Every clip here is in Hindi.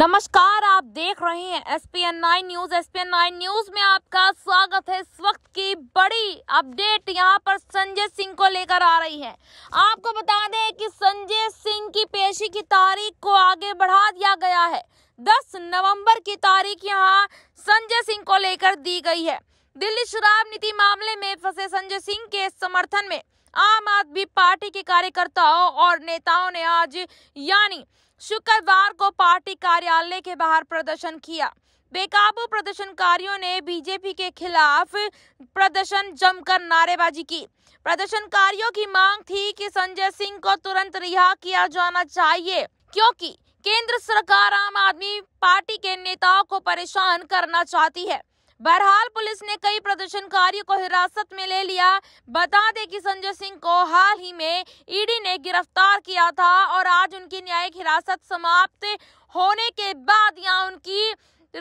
नमस्कार आप देख रहे हैं S P N nine news S P N nine news में आपका स्वागत है इस वक्त की बड़ी अपडेट यहां पर संजय सिंह को लेकर आ रही है आपको बता दें कि संजय सिंह की पेशी की तारीख को आगे बढ़ा दिया गया है 10 नवंबर की तारीख यहां संजय सिंह को लेकर दी गई है दिल्ली शराब नीति मामले में फंसे संजय सिंह के समर्थन में आम आदमी पार्टी के कार्यकर्ताओं और नेताओं ने आज यानी शुक्रवार को पार्टी कार्यालय के बाहर प्रदर्शन किया बेकाबू प्रदर्शनकारियों ने बीजेपी के खिलाफ प्रदर्शन जमकर नारेबाजी की प्रदर्शनकारियों की मांग थी कि संजय सिंह को तुरंत रिहा किया जाना चाहिए क्योंकि केंद्र सरकार आम आदमी पार्टी के नेताओं को परेशान करना चाहती है बहरहाल पुलिस ने कई प्रदर्शनकारियों को हिरासत में ले लिया बता दें कि संजय सिंह को हाल ही में ईडी ने गिरफ्तार किया था और आज उनकी न्यायिक हिरासत समाप्त होने के बाद यहाँ उनकी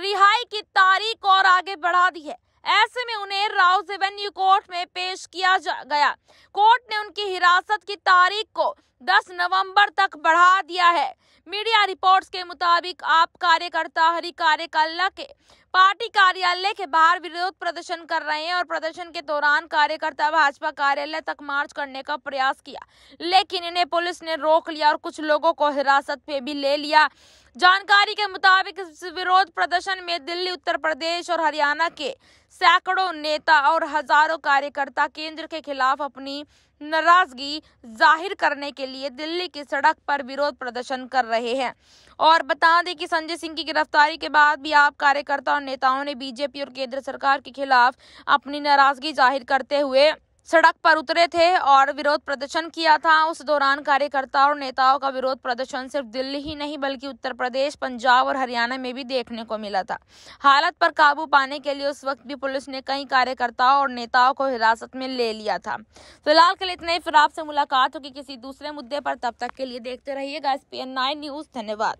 रिहाई की तारीख और आगे बढ़ा दी है ऐसे में राव रेवेन्यू कोर्ट में पेश किया गया कोर्ट ने उनकी हिरासत की तारीख को 10 नवंबर तक बढ़ा दिया है मीडिया रिपोर्ट्स के मुताबिक आप कार्यकर्ता हरि कार्यकाला के पार्टी कार्यालय के बाहर विरोध प्रदर्शन कर रहे हैं और प्रदर्शन के दौरान कार्यकर्ता भाजपा कार्यालय तक मार्च करने का प्रयास किया लेकिन इन्हें पुलिस ने रोक लिया और कुछ लोगों को हिरासत पे भी ले लिया जानकारी के मुताबिक इस विरोध प्रदर्शन में दिल्ली उत्तर प्रदेश और हरियाणा के सैकड़ों नेता और हजारों कार्यकर्ता केंद्र के खिलाफ अपनी नाराजगी जाहिर करने के लिए दिल्ली की सड़क पर विरोध प्रदर्शन कर रहे हैं और बता दें कि संजय सिंह की गिरफ्तारी के बाद भी आप कार्यकर्ता और नेताओं ने बीजेपी और केंद्र सरकार के खिलाफ अपनी नाराजगी जाहिर करते हुए सड़क पर उतरे थे और विरोध प्रदर्शन किया था उस दौरान कार्यकर्ता और नेताओं का विरोध प्रदर्शन सिर्फ दिल्ली ही नहीं बल्कि उत्तर प्रदेश पंजाब और हरियाणा में भी देखने को मिला था हालत पर काबू पाने के लिए उस वक्त भी पुलिस ने कई कार्यकर्ताओं और नेताओं को हिरासत में ले लिया था फिलहाल के लिए इतने फिर आपसे मुलाकात होगी किसी दूसरे मुद्दे पर तब तक के लिए देखते रहिएगा एस पी न्यूज़ धन्यवाद